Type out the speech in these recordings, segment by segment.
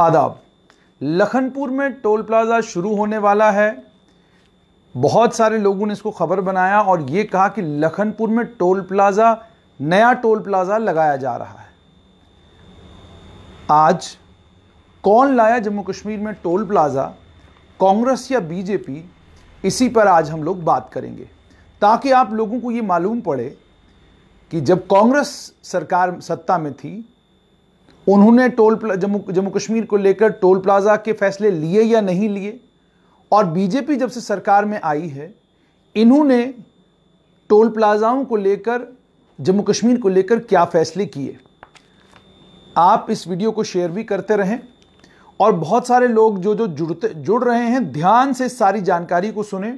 आदाब लखनपुर में toll plaza शुरू होने वाला है बहुत सारे लोगों ने इसको खबर बनाया और यह कहा कि लखनपुर में टोल प्लाज़ा नया टोल प्लाज़ा लगाया जा रहा है आज कौन लाया जम्मू कश्मीर में टोल प्लाज़ा कांग्रेस या बीजेपी इसी पर आज हम लोग बात करेंगे ताकि आप लोगों को यह मालूम पड़े कि जब कांग्रेस सरकार सत्ता में थी उन्होंने टोल जम्मू जम्मू कश्मीर को लेकर टोल प्लाजा के फैसले लिए या नहीं लिए और बीजेपी जब से सरकार में आई है इन्होंने टोल प्लाजाओं को लेकर जम्मू कश्मीर को लेकर क्या फैसले किए आप इस वीडियो को शेयर भी करते रहें और बहुत सारे लोग जो जो जुड़ते जुड़ रहे हैं ध्यान से सारी जानकारी को सुने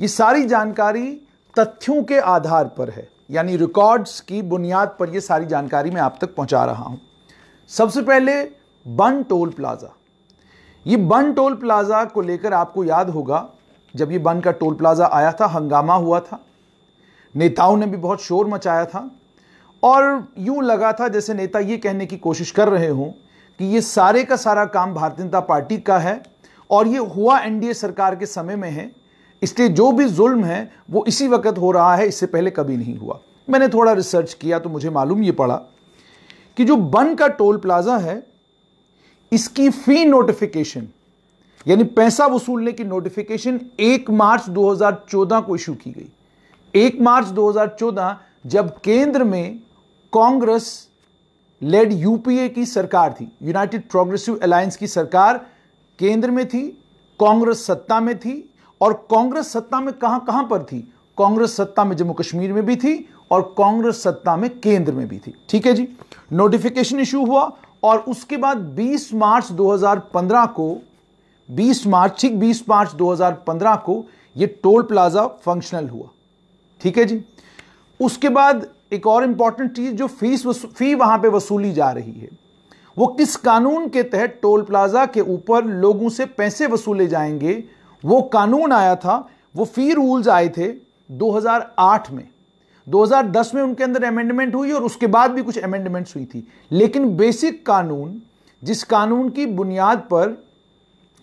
ये सारी जानकारी तथ्यों के आधार पर है यानी रिकॉर्ड्स की बुनियाद पर ये सारी जानकारी मैं आप तक पहुंचा रहा हूं सबसे पहले बन टोल प्लाज़ा ये बन टोल प्लाज़ा को लेकर आपको याद होगा जब ये बन का टोल प्लाज़ा आया था हंगामा हुआ था नेताओं ने भी बहुत शोर मचाया था और यूं लगा था जैसे नेता ये कहने की कोशिश कर रहे हों कि ये सारे का सारा काम भारतीय जनता पार्टी का है और ये हुआ एनडीए सरकार के समय में है इसलिए जो भी जुल्म है वो इसी वक्त हो रहा है इससे पहले कभी नहीं हुआ मैंने थोड़ा रिसर्च किया तो मुझे मालूम ये पड़ा कि जो बन का टोल प्लाजा है इसकी फी नोटिफिकेशन यानी पैसा वसूलने की नोटिफिकेशन 1 मार्च 2014 को इशू की गई 1 मार्च 2014 जब केंद्र में कांग्रेस लेड यूपीए की सरकार थी यूनाइटेड प्रोग्रेसिव अलायंस की सरकार केंद्र में थी कांग्रेस सत्ता में थी और कांग्रेस सत्ता में कहां कहां पर थी कांग्रेस सत्ता में जम्मू कश्मीर में भी थी और कांग्रेस सत्ता में केंद्र में भी थी ठीक है जी नोटिफिकेशन इशू हुआ और उसके बाद 20 मार्च 2015 को 20 मार्च ठीक 20 मार्च 2015 को ये टोल प्लाजा फंक्शनल हुआ ठीक है जी उसके बाद एक और इंपॉर्टेंट चीज जो फीस फी वहां पे वसूली जा रही है वो किस कानून के तहत टोल प्लाजा के ऊपर लोगों से पैसे वसूले जाएंगे वो कानून आया था वो फी रूल्स आए थे 2008 में 2010 में उनके अंदर अमेंडमेंट हुई और उसके बाद भी कुछ अमेंडमेंट्स हुई थी लेकिन बेसिक कानून जिस कानून की बुनियाद पर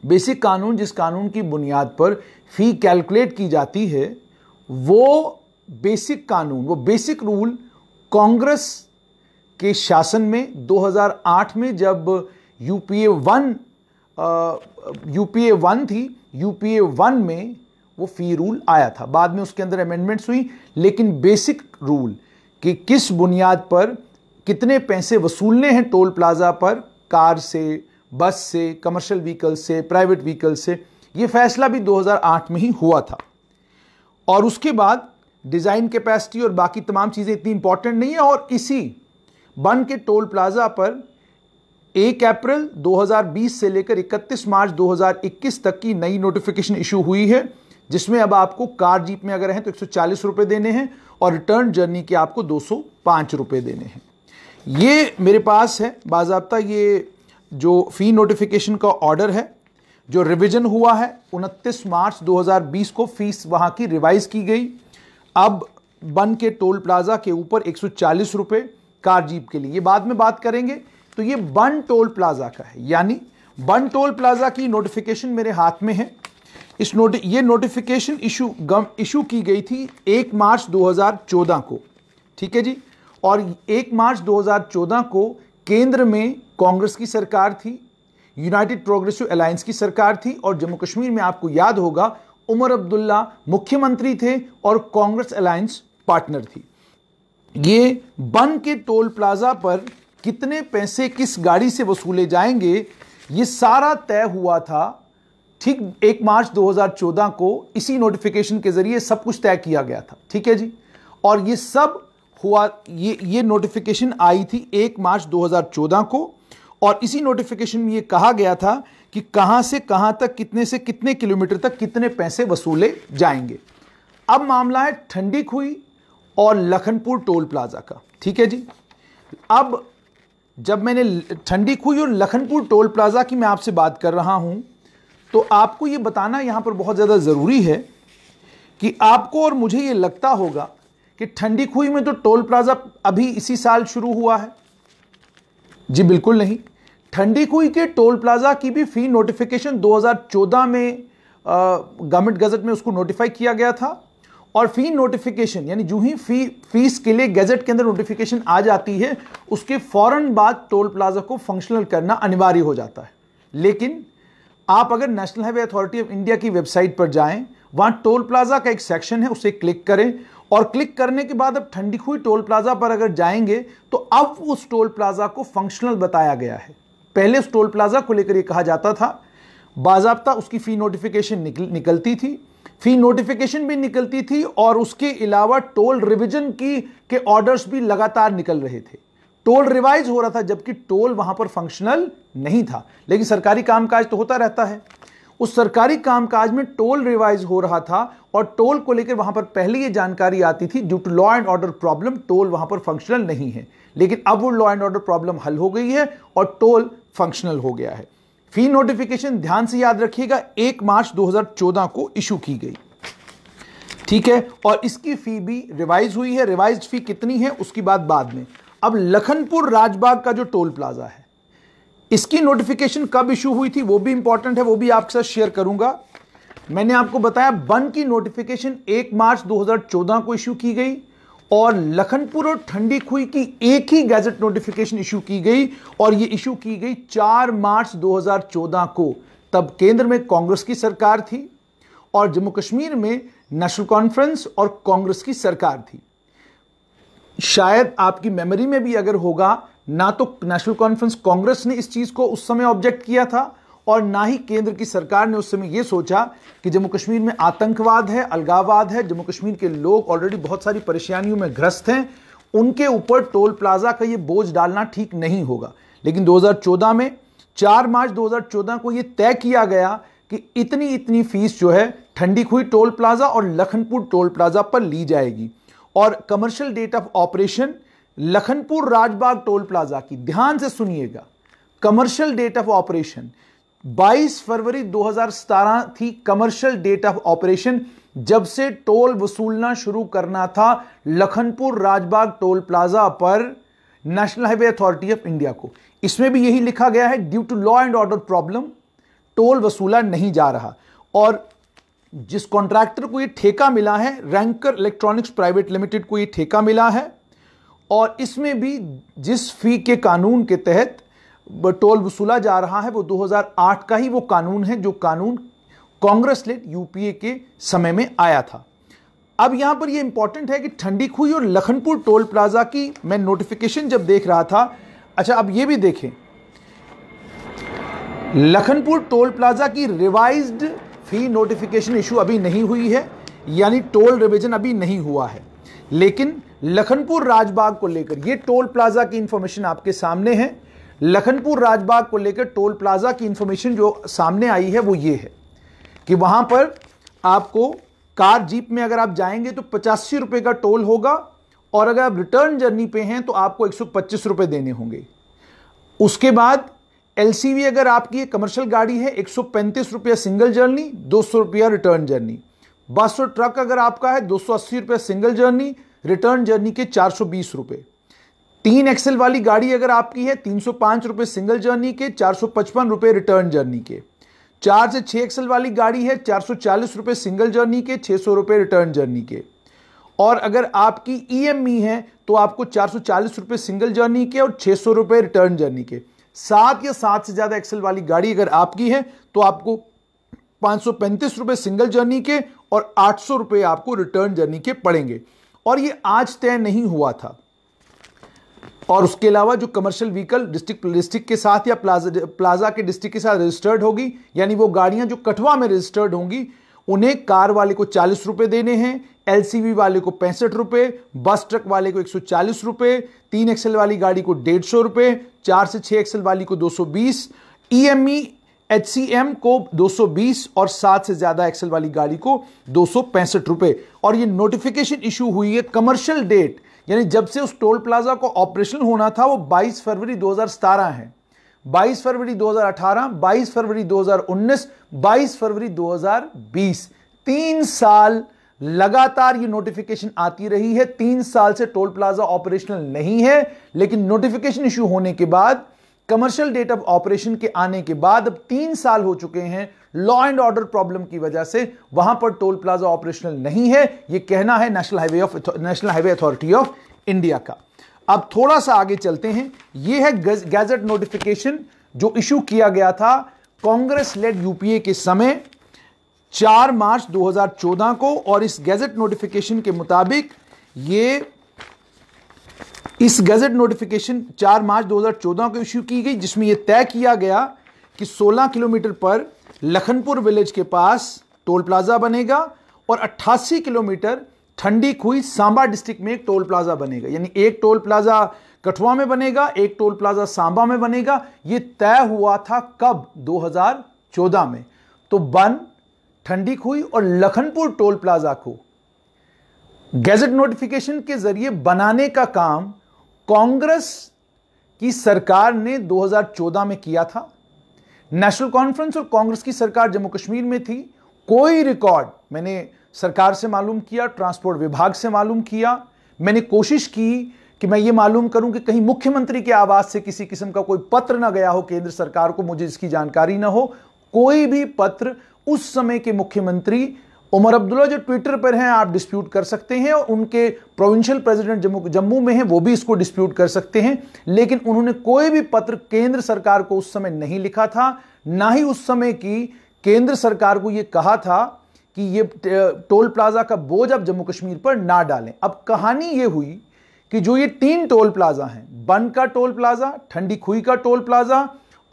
बेसिक कानून जिस कानून की बुनियाद पर फी कैलकुलेट की जाती है वो बेसिक कानून वो बेसिक रूल कांग्रेस के शासन में 2008 में जब यूपीए वन यूपीए वन थी यूपीए वन में वो फी रूल आया था बाद में उसके अंदर अमेंडमेंट्स हुई लेकिन बेसिक रूल कि किस बुनियाद पर कितने पैसे वसूलने हैं टोल प्लाजा पर कार से बस से कमर्शियल व्हीकल से प्राइवेट व्हीकल से ये फैसला भी 2008 में ही हुआ था और उसके बाद डिज़ाइन कैपेसिटी और बाकी तमाम चीज़ें इतनी इंपॉर्टेंट नहीं है और इसी बन के टोल प्लाजा पर एक अप्रैल 2020 से लेकर 31 मार्च 2021 तक की नई नोटिफिकेशन इशू हुई है जिसमें अब आपको कार जीप में अगर हैं तो एक रुपए देने हैं और रिटर्न जर्नी के आपको दो सौ देने हैं ये मेरे पास है बाबा ये जो फ़ी नोटिफिकेशन का ऑर्डर है जो रिवीजन हुआ है 29 मार्च 2020 को फीस वहाँ की रिवाइज की गई अब बन के टोल प्लाजा के ऊपर एक सौ कार जीप के लिए ये बाद में बात करेंगे तो ये बन टोल प्लाजा का है यानी बन टोल प्लाजा की नोटिफिकेशन मेरे हाथ में है इस नोटि ये नोटिफिकेशन इशू गम इशू की गई थी एक मार्च 2014 को ठीक है जी और एक मार्च 2014 को केंद्र में कांग्रेस की सरकार थी यूनाइटेड प्रोग्रेसिव अलायंस की सरकार थी और जम्मू कश्मीर में आपको याद होगा उमर अब्दुल्ला मुख्यमंत्री थे और कांग्रेस अलायंस पार्टनर थी ये बन के टोल प्लाजा पर कितने पैसे किस गाड़ी से वसूले जाएंगे ये सारा तय हुआ था ठीक एक मार्च 2014 को इसी नोटिफिकेशन के जरिए सब कुछ तय किया गया था ठीक है जी और ये सब हुआ ये ये नोटिफिकेशन आई थी एक मार्च 2014 को और इसी नोटिफिकेशन में ये कहा गया था कि कहां से कहां तक कितने से कितने किलोमीटर तक कितने पैसे वसूले जाएंगे अब मामला है ठंडी हुई और लखनपुर टोल प्लाजा का ठीक है जी अब जब मैंने ठंडी खुई और लखनपुर टोल प्लाजा की मैं आपसे बात कर रहा हूँ तो आपको ये बताना यहाँ पर बहुत ज़्यादा ज़रूरी है कि आपको और मुझे ये लगता होगा कि ठंडी खुई में तो टोल प्लाजा अभी इसी साल शुरू हुआ है जी बिल्कुल नहीं ठंडी खुई के टोल प्लाजा की भी फ़ी नोटिफिकेशन 2014 में गवर्नमेंट गजट में उसको नोटिफाई किया गया था और फी नोटिफिकेशन यानी जो ही फी फीस के लिए गजट के अंदर नोटिफिकेशन आ जाती है उसके फौरन बाद टोल प्लाजा को फंक्शनल करना अनिवार्य हो जाता है लेकिन आप अगर national highway authority of India की वेबसाइट पर जाएं वहां टोल प्लाजा का एक सेक्शन है उसे क्लिक करें और क्लिक करने के बाद अब ठंडी हुई टोल प्लाजा पर अगर जाएंगे तो अब उस टोल प्लाजा को फंक्शनल बताया गया है पहले उस टोल प्लाजा को लेकर यह कहा जाता था बाजाबता उसकी फ़ी नोटिफिकेशन निकल निकलती थी फ़ी नोटिफिकेशन भी निकलती थी और उसके अलावा टोल रिविजन की के ऑर्डर्स भी लगातार निकल रहे थे टोल रिवाइज हो रहा था जबकि टोल वहां पर फंक्शनल नहीं था लेकिन सरकारी कामकाज तो होता रहता है उस सरकारी कामकाज में टोल रिवाइज हो रहा था और टोल को लेकर वहां पर पहली ये जानकारी आती थी due to law and order problem toll वहां पर फंक्शनल नहीं है लेकिन अब वो लॉ एंड ऑर्डर प्रॉब्लम हल हो गई है और टोल फंक्शनल हो गया है फी नोटिफिकेशन ध्यान से याद रखिएगा एक मार्च 2014 को इशू की गई ठीक है और इसकी फी भी रिवाइज हुई है रिवाइज फी कितनी है उसकी बात बाद में अब लखनपुर राजबाग का जो टोल प्लाजा है इसकी नोटिफिकेशन कब इशू हुई थी वो भी इंपॉर्टेंट है वो भी आपके साथ शेयर करूंगा मैंने आपको बताया बन की नोटिफिकेशन 1 मार्च 2014 को इशू की गई और लखनपुर और ठंडी खुई की एक ही गैजेट नोटिफिकेशन इशू की गई और ये इशू की गई 4 मार्च 2014 को तब केंद्र में कांग्रेस की सरकार थी और जम्मू कश्मीर में नेशनल कॉन्फ्रेंस और कांग्रेस की सरकार थी शायद आपकी मेमोरी में भी अगर होगा ना तो नेशनल कॉन्फ्रेंस कांग्रेस ने इस चीज को उस समय ऑब्जेक्ट किया था और ना ही केंद्र की सरकार ने उस समय यह सोचा कि जम्मू कश्मीर में आतंकवाद है अलगाववाद है जम्मू कश्मीर के लोग ऑलरेडी बहुत सारी परेशानियों में ग्रस्त हैं उनके ऊपर टोल प्लाजा का यह बोझ डालना ठीक नहीं होगा लेकिन 2014 में 4 मार्च 2014 को यह तय किया गया कि इतनी इतनी फीस जो है ठंडी खुई टोल प्लाजा और लखनपुर टोल प्लाजा पर ली जाएगी और commercial date of operation Lakhanpur Rajbagh toll plaza की ध्यान से सुनिएगा कमर्शियल डेट ऑफ ऑपरेशन 22 फरवरी 2017 थी कमर्शियल डेट ऑफ ऑपरेशन जब से टोल वसूलना शुरू करना था लखनपुर राजबाग टोल प्लाजा पर national highway authority of India को इसमें भी यही लिखा गया है due to law and order problem toll वसूला नहीं जा रहा और जिस कॉन्ट्रैक्टर को ये ठेका मिला है रैंकर इलेक्ट्रॉनिक्स प्राइवेट लिमिटेड को ये ठेका मिला है और इसमें भी जिस फी के कानून के तहत टोल वसूला जा रहा है वो 2008 का ही वो कानून है जो कानून कांग्रेस लेट यूपीए के समय में आया था अब यहां पर ये इंपॉर्टेंट है कि ठंडी खुई और लखनपुर टोल प्लाजा की मैं नोटिफिकेशन जब देख रहा था अच्छा अब ये भी देखें लखनपुर टोल प्लाजा की रिवाइज्ड फी नोटिफिकेशन इशू अभी नहीं हुई है यानी टोल रिविजन अभी नहीं हुआ है लेकिन लखनपुर राजबाग को लेकर ये टोल प्लाजा की इंफॉर्मेशन आपके सामने है लखनपुर राजबाग को लेकर टोल प्लाजा की इंफॉर्मेशन जो सामने आई है वो ये है कि वहां पर आपको कार जीप में अगर आप जाएंगे तो पचासी रुपए का टोल होगा और अगर आप रिटर्न जर्नी पे हैं तो आपको एक सौ देने होंगे उसके बाद एलसीवी अगर आपकी कमर्शियल गाड़ी है एक सौ रुपया सिंगल जर्नी दो सौ रुपया रिटर्न जर्नी बस और ट्रक अगर आपका है दो सौ अस्सी रुपया सिंगल जर्नी रिटर्न जर्नी के चार सौ बीस रुपये तीन एक्सेल वाली गाड़ी अगर आपकी है तीन सौ पाँच रुपये सिंगल जर्नी के चार सौ पचपन रुपये रिटर्न जर्नी के चार से छः एक्सेल वाली गाड़ी है चार सौ चालीस रुपये सिंगल जर्नी के छः सौ रुपये रिटर्न जर्नी के और अगर आपकी ई एम ई है तो आपको चार सौ चालीस रुपये सिंगल जर्नी के और छः सौ रुपये रिटर्न जर्नी के सात या सात से ज़्यादा एक्सेल वाली गाड़ी अगर आपकी है तो आपको पांच रुपए सिंगल जर्नी के और आठ रुपए आपको रिटर्न जर्नी के पड़ेंगे और ये आज तय नहीं हुआ था और उसके अलावा जो कमर्शियल व्हीकल डिस्ट्रिक्ट डिस्ट्रिक्ट के साथ या प्लाजा प्लाजा के डिस्ट्रिक्ट के साथ रजिस्टर्ड होगी यानी वो गाड़ियां जो कठवा में रजिस्टर्ड होंगी उन्हें कार वाले को चालीस रुपये देने हैं एल वाले को पैंसठ रुपये बस ट्रक वाले को एक सौ चालीस रुपये तीन एक्सएल वाली गाड़ी को डेढ़ सौ रुपये चार से छः एक्सएल वाली को दो सौ बीस E M E H C M को बीस और सात से ज्यादा एक्सएल वाली गाड़ी को दो सौ पैंसठ रुपए और ये नोटिफिकेशन इशू हुई है कमर्शियल डेट यानी जब से उस टोल प्लाजा को ऑपरेशन होना था वो 22 फरवरी 2017 है 22 फरवरी 2018, 22 फरवरी 2019, 22 फरवरी 2020 तीन साल लगातार ये नोटिफिकेशन आती रही है तीन साल से टोल प्लाजा ऑपरेशनल नहीं है लेकिन नोटिफिकेशन इश्यू होने के बाद कमर्शियल डेट ऑफ ऑपरेशन के आने के बाद अब तीन साल हो चुके हैं लॉ एंड ऑर्डर प्रॉब्लम की वजह से वहां पर टोल प्लाजा ऑपरेशनल नहीं है यह कहना है national highway of national highway authority of India का अब थोड़ा सा आगे चलते हैं यह है गैजेट नोटिफिकेशन जो इशू किया गया था कांग्रेस लेड यूपीए के समय 4 मार्च 2014 को और इस गैजेट नोटिफिकेशन के मुताबिक ये इस गैजेट नोटिफिकेशन 4 मार्च 2014 को इश्यू की गई जिसमें यह तय किया गया कि 16 किलोमीटर पर लखनपुर विलेज के पास टोल प्लाजा बनेगा और 88 किलोमीटर ठंडी खुई सांबा डिस्ट्रिक्ट में एक टोल प्लाजा बनेगा यानी एक टोल प्लाजा कठुआ में बनेगा एक टोल प्लाजा सांबा में बनेगा ये तय हुआ था कब 2014 में तो बन ठंडी खुई और लखनपुर टोल प्लाजा को गैजेट नोटिफिकेशन के जरिए बनाने का काम कांग्रेस की सरकार ने 2014 में किया था नेशनल कॉन्फ्रेंस और कांग्रेस की सरकार जम्मू कश्मीर में थी कोई रिकॉर्ड मैंने सरकार से मालूम किया ट्रांसपोर्ट विभाग से मालूम किया मैंने कोशिश की कि मैं ये मालूम करूं कि कहीं मुख्यमंत्री के आवास से किसी किस्म का कोई पत्र ना गया हो केंद्र सरकार को मुझे इसकी जानकारी ना हो कोई भी पत्र उस समय के मुख्यमंत्री उमर अब्दुल्ला जो ट्विटर पर हैं आप डिस्प्यूट कर सकते हैं और उनके प्रोविंशियल प्रेसिडेंट जम्मू जम्मू में हैं वो भी इसको डिस्प्यूट कर सकते हैं लेकिन उन्होंने कोई भी पत्र केंद्र सरकार को उस समय नहीं लिखा था ना ही उस समय की केंद्र सरकार को यह कहा था कि ये टोल प्लाजा का बोझ अब जम्मू कश्मीर पर ना डालें अब कहानी ये हुई कि जो ये तीन टोल प्लाजा हैं बन का टोल प्लाजा ठंडी खुई का टोल प्लाजा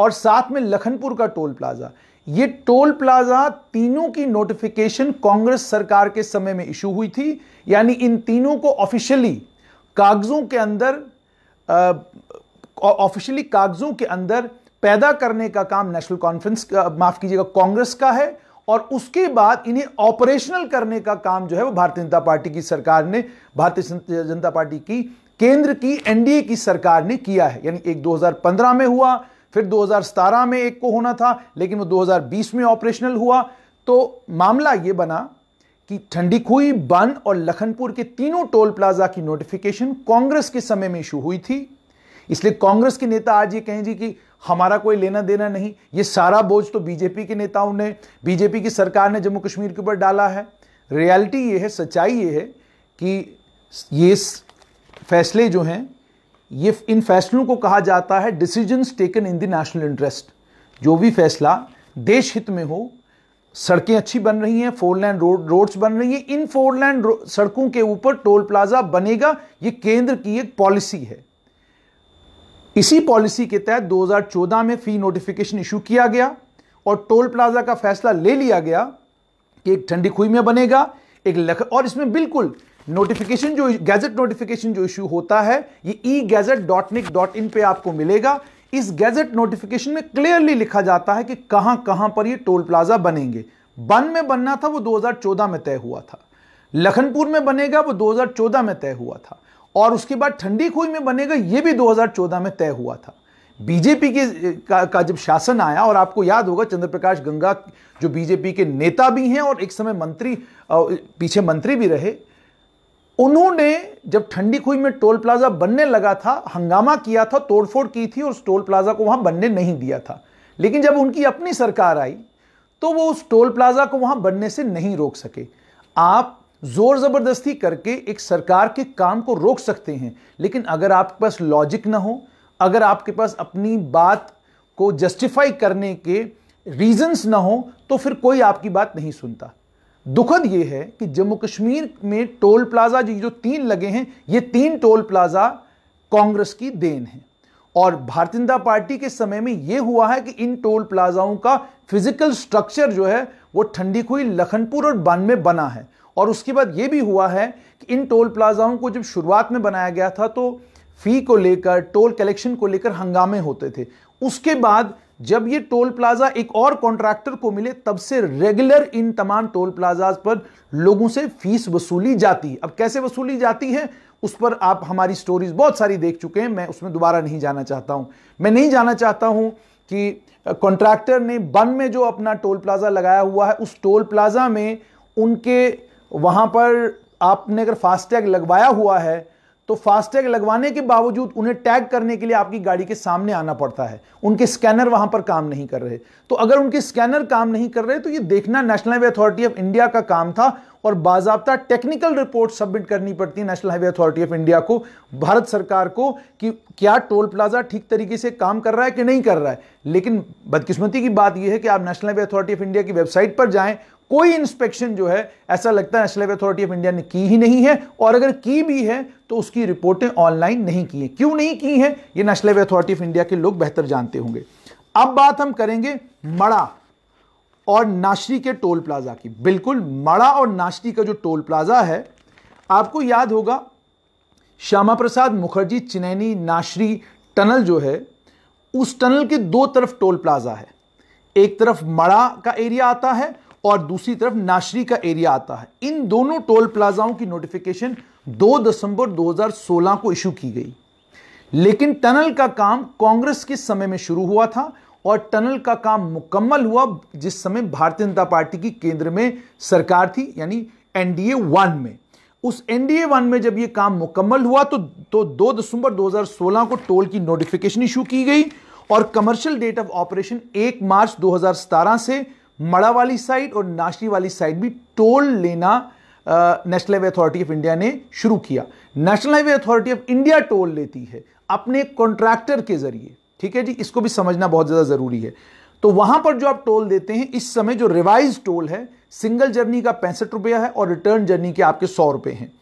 और साथ में लखनपुर का टोल प्लाजा ये टोल प्लाजा तीनों की नोटिफिकेशन कांग्रेस सरकार के समय में इशू हुई थी यानी इन तीनों को ऑफिशियली कागजों के अंदर ऑफिशियली कागजों के अंदर पैदा करने का काम नेशनल कॉन्फ्रेंस माफ कीजिएगा कांग्रेस का है और उसके बाद इन्हें ऑपरेशनल करने का काम जो है वो भारतीय जनता पार्टी की सरकार ने भारतीय जनता पार्टी की केंद्र की एनडीए की सरकार ने किया है यानी एक 2015 में हुआ फिर 2017 में एक को होना था लेकिन वो 2020 में ऑपरेशनल हुआ तो मामला ये बना कि ठंडीखोई बन और लखनपुर के तीनों टोल प्लाजा की नोटिफिकेशन कांग्रेस के समय में इशू हुई थी इसलिए कांग्रेस के नेता आज ये कहें जी कि हमारा कोई लेना देना नहीं ये सारा बोझ तो बीजेपी के नेताओं ने बीजेपी की सरकार ने जम्मू कश्मीर के ऊपर डाला है रियलिटी ये है सच्चाई ये है कि ये फैसले जो हैं ये इन फैसलों को कहा जाता है decisions taken in the national interest जो भी फैसला देश हित में हो सड़कें अच्छी बन रही हैं फोर लैंड रोड रोड्स बन रही हैं इन फोर लैंड सड़कों के ऊपर टोल प्लाजा बनेगा ये केंद्र की एक पॉलिसी है इसी पॉलिसी के तहत 2014 में फी नोटिफिकेशन इशू किया गया और टोल प्लाजा का फैसला ले लिया गया कि एक ठंडी खुई में बनेगा एक लख और इसमें बिल्कुल नोटिफिकेशन जो गैजेट नोटिफिकेशन जो इशू होता है ये e gazette dot NIC dot in पर आपको मिलेगा इस गैजेट नोटिफिकेशन में क्लियरली लिखा जाता है कि कहां कहां पर ये टोल प्लाजा बनेंगे बन में बनना था वो 2014 में तय हुआ था लखनपुर में बनेगा वो 2014 में तय हुआ था और उसके बाद ठंडी खोई में बनेगा ये भी 2014 में तय हुआ था बीजेपी के का, का जब शासन आया और आपको याद होगा चंद्र प्रकाश गंगा जो बीजेपी के नेता भी हैं और एक समय मंत्री पीछे मंत्री भी रहे उन्होंने जब ठंडी खुई में टोल प्लाजा बनने लगा था हंगामा किया था तोड़फोड़ की थी और उस टोल प्लाजा को वहां बनने नहीं दिया था लेकिन जब उनकी अपनी सरकार आई तो वो उस टोल प्लाजा को वहां बनने से नहीं रोक सके आप जोर ज़बरदस्ती करके एक सरकार के काम को रोक सकते हैं लेकिन अगर आपके पास लॉजिक ना हो अगर आपके पास अपनी बात को जस्टिफाई करने के रीजंस ना हो तो फिर कोई आपकी बात नहीं सुनता दुखद यह है कि जम्मू कश्मीर में टोल प्लाज़ा जो जो तीन लगे हैं ये तीन टोल प्लाज़ा कांग्रेस की देन है और भारतीय जनता पार्टी के समय में यह हुआ है कि इन टोल प्लाजाओं का फिजिकल स्ट्रक्चर जो है वो ठंडी खुई लखनपुर और बन में बना है और उसके बाद ये भी हुआ है कि इन टोल प्लाजाओं को जब शुरुआत में बनाया गया था तो फ़ी को लेकर टोल कलेक्शन को लेकर हंगामे होते थे उसके बाद जब ये टोल प्लाजा एक और कॉन्ट्रैक्टर को मिले तब से रेगुलर इन तमाम टोल प्लाजाज पर लोगों से फीस वसूली जाती है अब कैसे वसूली जाती है उस पर आप हमारी स्टोरीज बहुत सारी देख चुके हैं मैं उसमें दोबारा नहीं जाना चाहता हूं मैं नहीं जाना चाहता हूं कि कॉन्ट्रैक्टर ने बन में जो अपना टोल प्लाजा लगाया हुआ है उस टोल प्लाजा में उनके वहाँ पर आपने अगर फास्टैग लगवाया हुआ है तो फास्टैग लगवाने के बावजूद उन्हें टैग करने के लिए आपकी गाड़ी के सामने आना पड़ता है उनके स्कैनर वहां पर काम नहीं कर रहे तो अगर उनके स्कैनर काम नहीं कर रहे तो ये देखना national highway authority of India का काम था और बाजाबता टेक्निकल रिपोर्ट सबमिट करनी पड़ती है national highway authority of India को भारत सरकार को कि क्या टोल प्लाजा ठीक तरीके से काम कर रहा है कि नहीं कर रहा है लेकिन बदकिस्मती की बात यह है कि आप national highway authority of India की वेबसाइट पर जाएं कोई इंस्पेक्शन जो है ऐसा लगता है national highway authority of India ने की ही नहीं है और अगर की भी है तो उसकी रिपोर्टें ऑनलाइन नहीं की हैं क्यों नहीं की हैं ये national highway authority of India के लोग बेहतर जानते होंगे अब बात हम करेंगे मड़ा और नाशरी के टोल प्लाजा की बिल्कुल मड़ा और नाशरी का जो टोल प्लाजा है आपको याद होगा श्यामा प्रसाद मुखर्जी चिनैनी नाशरी टनल जो है उस टनल के दो तरफ टोल प्लाजा है एक तरफ मड़ा का एरिया आता है और दूसरी तरफ नाशरी का एरिया आता है इन दोनों टोल प्लाजाओं की नोटिफिकेशन 2 दिसंबर 2016 को इशू की गई लेकिन टनल का काम कांग्रेस के समय में शुरू हुआ था और टनल का काम मुकम्मल हुआ जिस समय भारतीय जनता पार्टी की केंद्र में सरकार थी यानी एनडीए वन में उस एनडीए वन में जब यह काम मुकम्मल हुआ तो, तो दो दिसंबर दो को टोल की नोटिफिकेशन इशू की गई और कमर्शियल डेट ऑफ ऑपरेशन एक मार्च दो से मड़ा वाली साइड और नाशरी वाली साइड भी टोल लेना national highway authority of India ने शुरू किया national highway authority of India toll लेती है अपने कॉन्ट्रैक्टर के जरिए ठीक है जी इसको भी समझना बहुत ज़्यादा ज़रूरी है तो वहां पर जो आप टोल देते हैं इस समय जो रिवाइज टोल है सिंगल जर्नी का पैंसठ रुपया है और रिटर्न जर्नी के आपके सौ रुपए हैं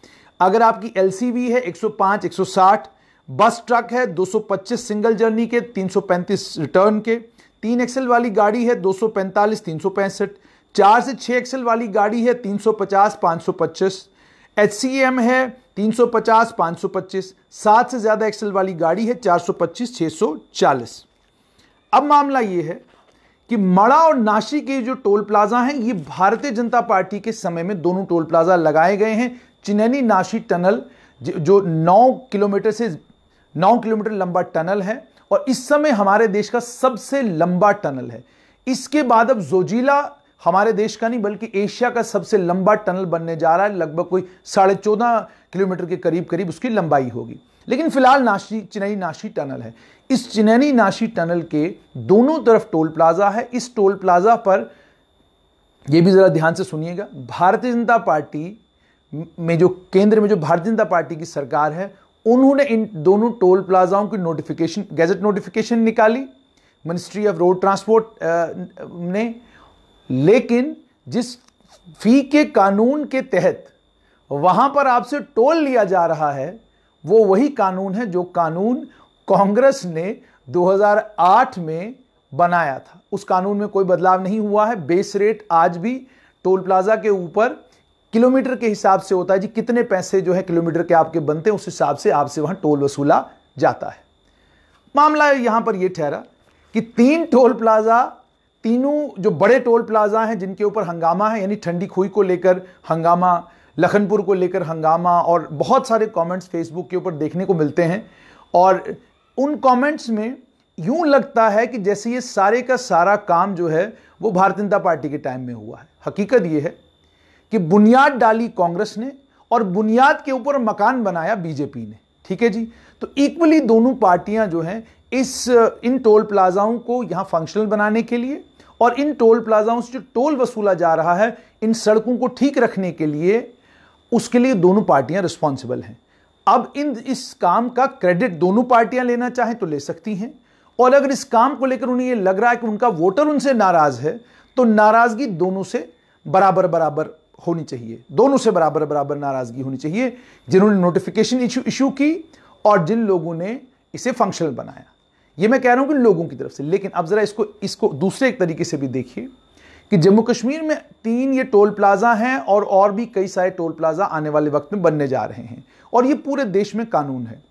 अगर आपकी एल है 105, 160, बस ट्रक है 225 सिंगल जर्नी के 335 रिटर्न के तीन एक्सल वाली गाड़ी है दो सौ पैंतालीस तीन सौ पैंसठ चार से छः एक्सएल वाली गाड़ी है तीन सौ पचास पाँच सौ पच्चीस एच सी एम है तीन सौ पचास पाँच सौ पच्चीस सात से ज़्यादा एक्सएल वाली गाड़ी है चार सौ पच्चीस छः सौ चालीस अब मामला ये है कि मड़ा और नाशी के जो टोल प्लाजा हैं ये भारतीय जनता पार्टी के समय में दोनों टोल प्लाजा लगाए गए हैं चिनैनी नाशी टनल जो 9 किलोमीटर से 9 किलोमीटर लंबा टनल है और इस समय हमारे देश का सबसे लंबा टनल है इसके बाद अब जोजिला हमारे देश का नहीं बल्कि एशिया का सबसे लंबा टनल बनने जा रहा है लगभग कोई साढ़े चौदह किलोमीटर के करीब करीब उसकी लंबाई होगी लेकिन फिलहाल नाशी चिनई नाशी टनल है इस चिनैनी नाशी टनल के दोनों तरफ टोल प्लाजा है इस टोल प्लाजा पर यह भी ज़रा ध्यान से सुनिएगा भारतीय जनता पार्टी में जो केंद्र में जो भारतीय जनता पार्टी की सरकार है उन्होंने इन दोनों टोल प्लाजाओं की नोटिफिकेशन गैजेट नोटिफिकेशन निकाली मिनिस्ट्री ऑफ रोड ट्रांसपोर्ट ने लेकिन जिस फी के कानून के तहत वहां पर आपसे टोल लिया जा रहा है वो वही कानून है जो कानून कांग्रेस ने 2008 में बनाया था उस कानून में कोई बदलाव नहीं हुआ है बेस रेट आज भी टोल प्लाजा के ऊपर किलोमीटर के हिसाब से होता है जी कितने पैसे जो है किलोमीटर के आपके बनते हैं उस हिसाब से आपसे वहां टोल वसूला जाता है मामला यहां पर यह ठहरा कि तीन टोल प्लाजा तीनों जो बड़े टोल प्लाजा हैं जिनके ऊपर हंगामा है यानी ठंडी खुई को लेकर हंगामा लखनपुर को लेकर हंगामा और बहुत सारे कमेंट्स फेसबुक के ऊपर देखने को मिलते हैं और उन कमेंट्स में यूं लगता है कि जैसे ये सारे का सारा काम जो है वो भारतीय जनता पार्टी के टाइम में हुआ है हकीकत ये है कि बुनियाद डाली कांग्रेस ने और बुनियाद के ऊपर मकान बनाया बीजेपी ने ठीक है जी तो इक्वली दोनों पार्टियां जो हैं इस इन टोल प्लाजाओं को यहां फंक्शनल बनाने के लिए और इन टोल प्लाजाओं से जो टोल वसूला जा रहा है इन सड़कों को ठीक रखने के लिए उसके लिए दोनों पार्टियां रिस्पॉन्सिबल हैं अब इन इस काम का क्रेडिट दोनों पार्टियां लेना चाहें तो ले सकती हैं और अगर इस काम को लेकर उन्हें यह लग रहा है कि उनका वोटर उनसे नाराज है तो नाराजगी दोनों से बराबर बराबर होनी चाहिए दोनों से बराबर बराबर नाराज़गी होनी चाहिए जिन्होंने नोटिफिकेशन इशू की और जिन लोगों ने इसे फंक्शनल बनाया ये मैं कह रहा हूं कि लोगों की तरफ से लेकिन अब ज़रा इसको इसको दूसरे एक तरीके से भी देखिए कि जम्मू कश्मीर में तीन ये टोल प्लाजा हैं और और भी कई सारे टोल प्लाजा आने वाले वक्त में बनने जा रहे हैं और ये पूरे देश में कानून है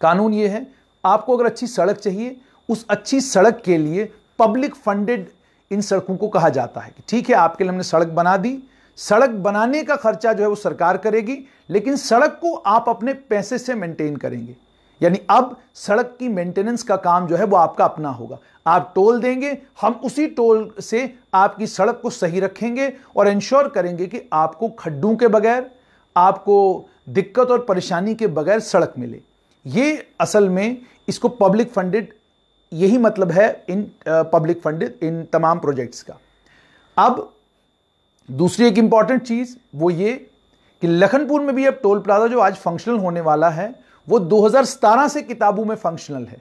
कानून ये है आपको अगर अच्छी सड़क चाहिए उस अच्छी सड़क के लिए पब्लिक फंडेड इन सड़कों को कहा जाता है कि ठीक है आपके लिए हमने सड़क बना दी सड़क बनाने का खर्चा जो है वो सरकार करेगी लेकिन सड़क को आप अपने पैसे से मेंटेन करेंगे यानी अब सड़क की मेंटेनेंस का काम जो है वो आपका अपना होगा आप टोल देंगे हम उसी टोल से आपकी सड़क को सही रखेंगे और इंश्योर करेंगे कि आपको खड्डों के बगैर आपको दिक्कत और परेशानी के बगैर सड़क मिले ये असल में इसको पब्लिक फंडेड यही मतलब है इन पब्लिक फंडेड इन तमाम प्रोजेक्ट्स का अब दूसरी एक इंपॉर्टेंट चीज़ वो ये कि लखनपुर में भी अब टोल प्लाजा जो आज फंक्शनल होने वाला है वो 2017 से किताबों में फंक्शनल है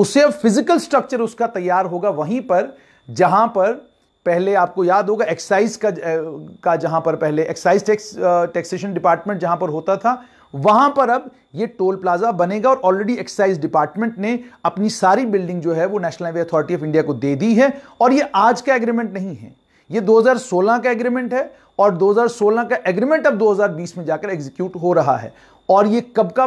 उससे अब फिजिकल स्ट्रक्चर उसका तैयार होगा वहीं पर जहां पर पहले आपको याद होगा एक्साइज का का जहां पर पहले एक्साइज टैक्स टैक्सेशन डिपार्टमेंट जहां पर होता था वहां पर अब ये टोल प्लाजा बनेगा और ऑलरेडी एक्साइज डिपार्टमेंट ने अपनी सारी बिल्डिंग जो है वो national highway authority of India को दे दी है और ये आज का एग्रीमेंट नहीं है ये 2016 का एग्रीमेंट है और 2016 का एग्रीमेंट अब 2020 में जाकर एग्जीक्यूट हो रहा है और ये कब का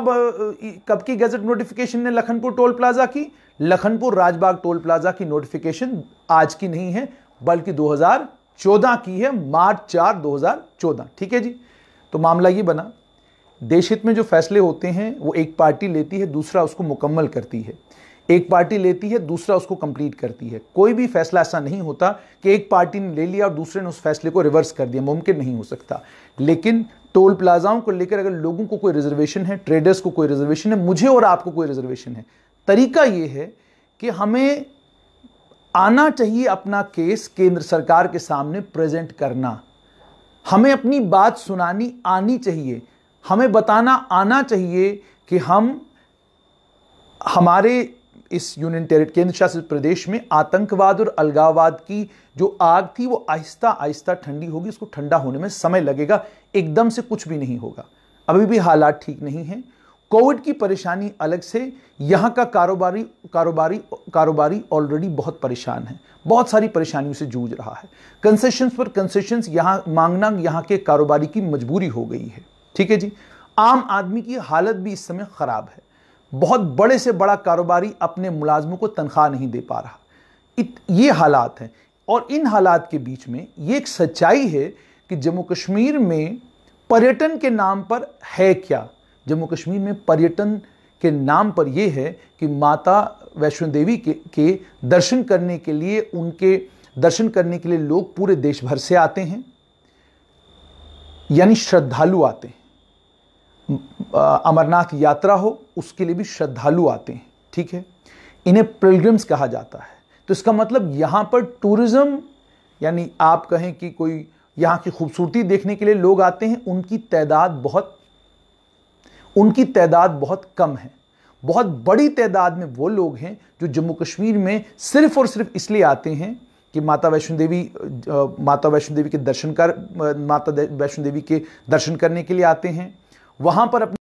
कब की गजट नोटिफिकेशन ने लखनपुर टोल प्लाजा की लखनपुर राजबाग टोल प्लाजा की नोटिफिकेशन आज की नहीं है बल्कि 2014 की है मार्च चार 2014 ठीक है जी तो मामला ये बना देश हित में जो फैसले होते हैं वो एक पार्टी लेती है दूसरा उसको मुकम्मल करती है एक पार्टी लेती है दूसरा उसको कंप्लीट करती है कोई भी फैसला ऐसा नहीं होता कि एक पार्टी ने ले लिया और दूसरे ने उस फैसले को रिवर्स कर दिया मुमकिन नहीं हो सकता लेकिन टोल प्लाजाओं को लेकर अगर लोगों को कोई रिजर्वेशन है ट्रेडर्स को कोई रिजर्वेशन है मुझे और आपको कोई रिजर्वेशन है तरीका यह है कि हमें आना चाहिए अपना केस केंद्र सरकार के सामने प्रेजेंट करना हमें अपनी बात सुनानी आनी चाहिए हमें बताना आना चाहिए कि हम हमारे इस यूनियन टेरिट केंद्र शासित प्रदेश में आतंकवाद और अलगाववाद की जो आग थी वो आहिस्ता आहिस्ता ठंडी होगी उसको ठंडा होने में समय लगेगा एकदम से कुछ भी नहीं होगा अभी भी हालात ठीक नहीं है कोविड की परेशानी अलग से यहाँ का कारोबारी कारोबारी कारोबारी ऑलरेडी बहुत परेशान है बहुत सारी परेशानियों से जूझ रहा है कंसेशंस पर कंसेशंस यहाँ मांगना यहाँ के कारोबारी की मजबूरी हो गई है ठीक है जी आम आदमी की हालत भी इस समय ख़राब है बहुत बड़े से बड़ा कारोबारी अपने मुलाजमों को तनख्वाह नहीं दे पा रहा इत, ये हालात हैं और इन हालात के बीच में ये एक सच्चाई है कि जम्मू कश्मीर में पर्यटन के नाम पर है क्या जम्मू कश्मीर में पर्यटन के नाम पर यह है कि माता वैष्णो देवी के, के दर्शन करने के लिए उनके दर्शन करने के लिए लोग पूरे देश भर से आते हैं यानी श्रद्धालु आते हैं अमरनाथ यात्रा हो उसके लिए भी श्रद्धालु आते हैं ठीक है इन्हें पिलग्रिम्स कहा जाता है तो इसका मतलब यहां पर टूरिज़्म यानी आप कहें कि कोई यहां की खूबसूरती देखने के लिए लोग आते हैं उनकी तादाद बहुत उनकी तादाद बहुत कम है बहुत बड़ी तादाद में वो लोग हैं जो जम्मू कश्मीर में सिर्फ और सिर्फ इसलिए आते हैं कि माता वैष्णो देवी माता वैष्णो देवी के दर्शन कर माता वैष्णो देवी के दर्शन करने के लिए आते हैं वहां पर अपने